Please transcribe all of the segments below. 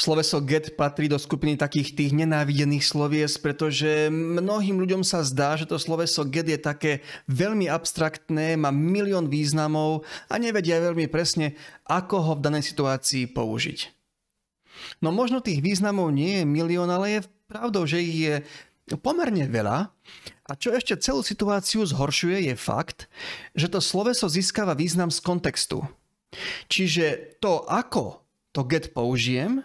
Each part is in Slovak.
Sloveso get patrí do skupiny takých tých nenávidených slovies, pretože mnohým ľuďom sa zdá, že to sloveso get je také veľmi abstraktné, má milión významov a nevedia veľmi presne, ako ho v danej situácii použiť. No možno tých významov nie je milión, ale je pravdou, že ich je pomerne veľa. A čo ešte celú situáciu zhoršuje je fakt, že to sloveso získava význam z kontextu. Čiže to, ako to get použijem,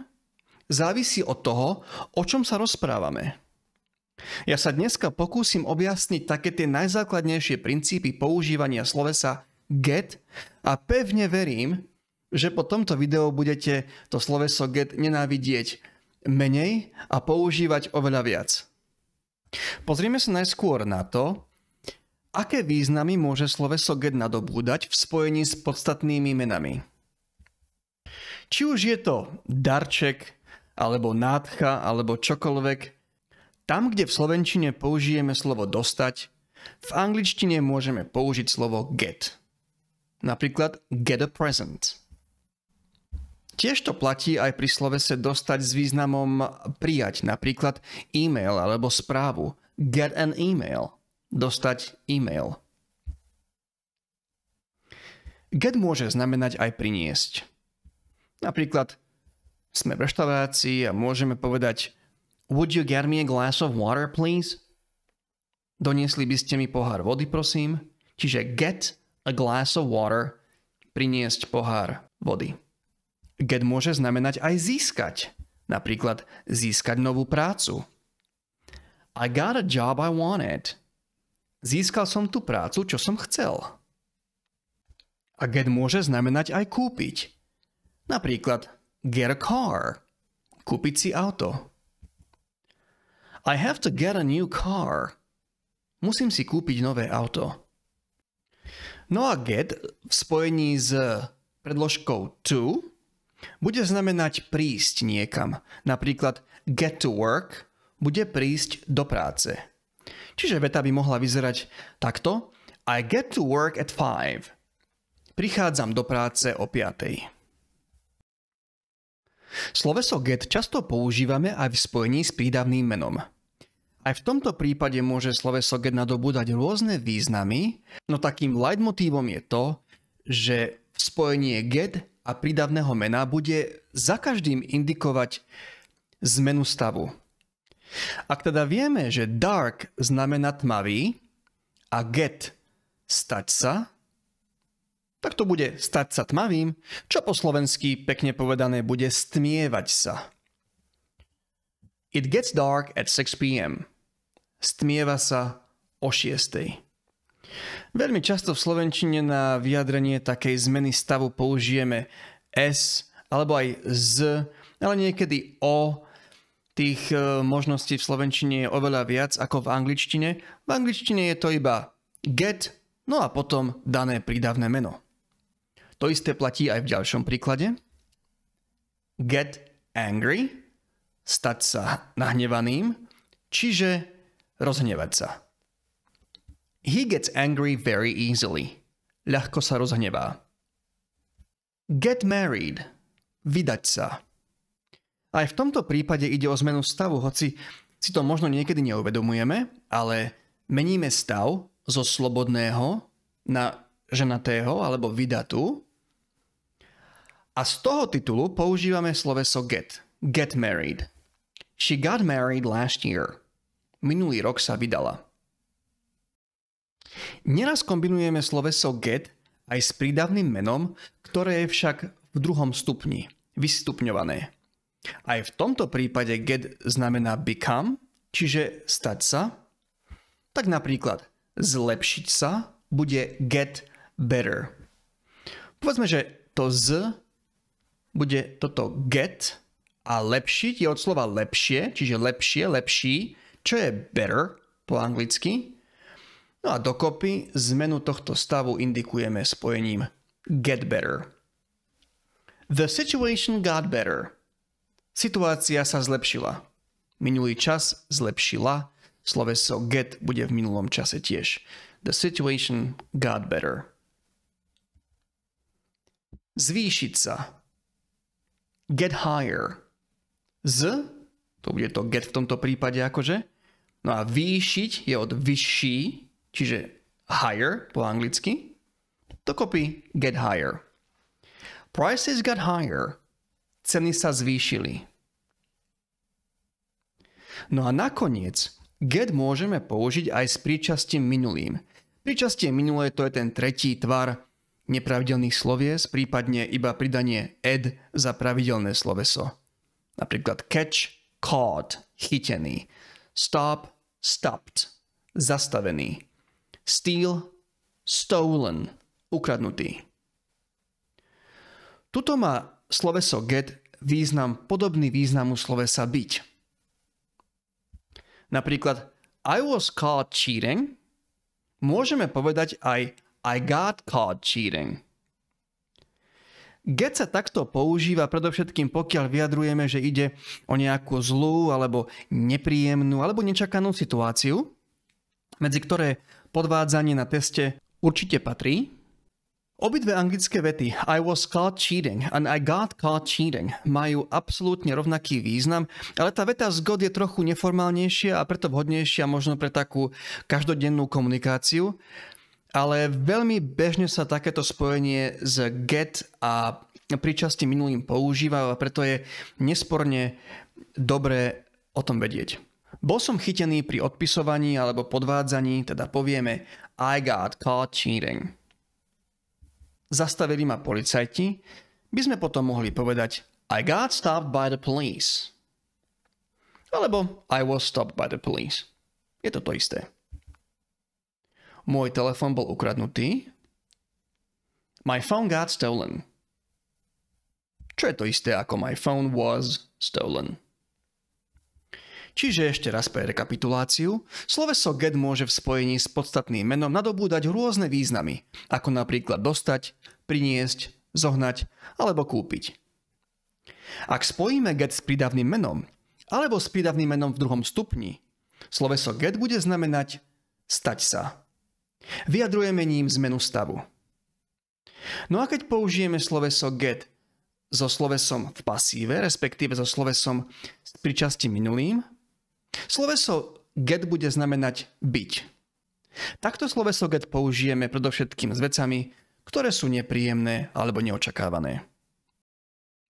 závisí od toho, o čom sa rozprávame. Ja sa dneska pokúsim objasniť také tie najzákladnejšie princípy používania slovesa get a pevne verím, že po tomto videu budete to sloveso get nenávidieť menej a používať oveľa viac. Pozrieme sa najskôr na to, aké významy môže sloveso get nadobúdať v spojení s podstatnými menami. Či už je to darček, alebo nádcha, alebo čokoľvek. Tam, kde v slovenčine použijeme slovo dostať, v angličtine môžeme použiť slovo get. Napríklad get a present. Tiež to platí aj pri slovese dostať s významom prijať, napríklad e-mail alebo správu. Get an email. Dostať e-mail. Get môže znamenať aj priniesť. Napríklad sme v reštaurácii a môžeme povedať Would you get me a glass of water, please? Doniesli by ste mi pohár vody, prosím. Čiže get a glass of water, priniesť pohár vody. Get môže znamenať aj získať. Napríklad získať novú prácu. I got a job I wanted. Získal som tú prácu, čo som chcel. A get môže znamenať aj kúpiť. Napríklad get a car. Kúpiť si auto. I have to get a new car. Musím si kúpiť nové auto. No a get v spojení s predložkou to bude znamenať prísť niekam. Napríklad get to work bude prísť do práce. Čiže veta by mohla vyzerať takto. I get to work at 5. Prichádzam do práce o 5. Sloveso get často používame aj v spojení s prídavným menom. Aj v tomto prípade môže sloveso get nadobúdať rôzne významy, no takým leitmotívom je to, že spojenie get a prídavného mena bude za každým indikovať zmenu stavu. Ak teda vieme, že dark znamená tmavý a get stať sa, tak to bude stať sa tmavým, čo po slovensky pekne povedané bude stmievať sa. It gets dark at 6 p.m. Stmieva sa o 6. Veľmi často v slovenčine na vyjadrenie takej zmeny stavu použijeme s alebo aj z, ale niekedy o. Tých e, možností v slovenčine je oveľa viac ako v angličtine. V angličtine je to iba get, no a potom dané prídavné meno. To isté platí aj v ďalšom príklade. Get angry, stať sa nahnevaným, čiže rozhnevať sa. He gets angry very easily. Ľahko sa rozhnevá. Get married, vydať sa. Aj v tomto prípade ide o zmenu stavu, hoci si to možno niekedy neuvedomujeme, ale meníme stav zo slobodného na ženatého alebo vydatú. A z toho titulu používame sloveso get. Get married. She got married last year. Minulý rok sa vydala. Neraz kombinujeme sloveso get aj s prídavným menom, ktoré je však v druhom stupni, vystupňované. Aj v tomto prípade get znamená become, čiže stať sa. Tak napríklad zlepšiť sa bude get better. Povedzme, že to z bude toto get a lepší je od slova lepšie, čiže lepšie, lepší, čo je better po anglicky. No a dokopy zmenu tohto stavu indikujeme spojením get better. The situation got better. Situácia sa zlepšila. Minulý čas zlepšila. Sloveso get bude v minulom čase tiež. The situation got better zvýšiť sa. Get higher. Z, to bude to get v tomto prípade akože, no a výšiť je od vyšší, čiže higher po anglicky, kopí get higher. Prices got higher. Ceny sa zvýšili. No a nakoniec get môžeme použiť aj s príčastím minulým. Príčastie minulé to je ten tretí tvar nepravidelných slovies, prípadne iba pridanie ed za pravidelné sloveso. Napríklad catch, caught, chytený. Stop, stopped, zastavený. Steal, stolen, ukradnutý. Tuto má sloveso get význam podobný významu slovesa byť. Napríklad I was caught cheating môžeme povedať aj i got caught cheating. Get sa takto používa predovšetkým pokiaľ vyjadrujeme, že ide o nejakú zlú alebo nepríjemnú alebo nečakanú situáciu, medzi ktoré podvádzanie na teste určite patrí. Obidve anglické vety I was caught cheating and I got caught cheating majú absolútne rovnaký význam, ale tá veta z God je trochu neformálnejšia a preto vhodnejšia možno pre takú každodennú komunikáciu, ale veľmi bežne sa takéto spojenie z get a príčasti minulým používajú a preto je nesporne dobré o tom vedieť. Bol som chytený pri odpisovaní alebo podvádzaní, teda povieme I got caught cheating. Zastavili ma policajti, by sme potom mohli povedať I got stopped by the police. Alebo I was stopped by the police. Je to to isté. Môj telefón bol ukradnutý. My phone got stolen. Čo je to isté ako my phone was stolen. Čiže ešte raz pre rekapituláciu, sloveso get môže v spojení s podstatným menom nadobúdať rôzne významy, ako napríklad dostať, priniesť, zohnať alebo kúpiť. Ak spojíme get s prídavným menom, alebo s prídavným menom v druhom stupni, sloveso get bude znamenať stať sa. Vyjadrujeme ním zmenu stavu. No a keď použijeme sloveso get so slovesom v pasíve, respektíve so slovesom s pričasti minulým, sloveso get bude znamenať byť. Takto sloveso get použijeme predovšetkým s vecami, ktoré sú nepríjemné alebo neočakávané.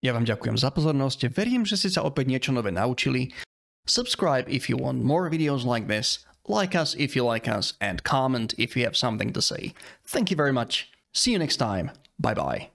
Ja vám ďakujem za pozornosť, verím, že ste sa opäť niečo nové naučili. Subscribe if you want more videos like this Like us if you like us, and comment if you have something to say. Thank you very much. See you next time. Bye bye.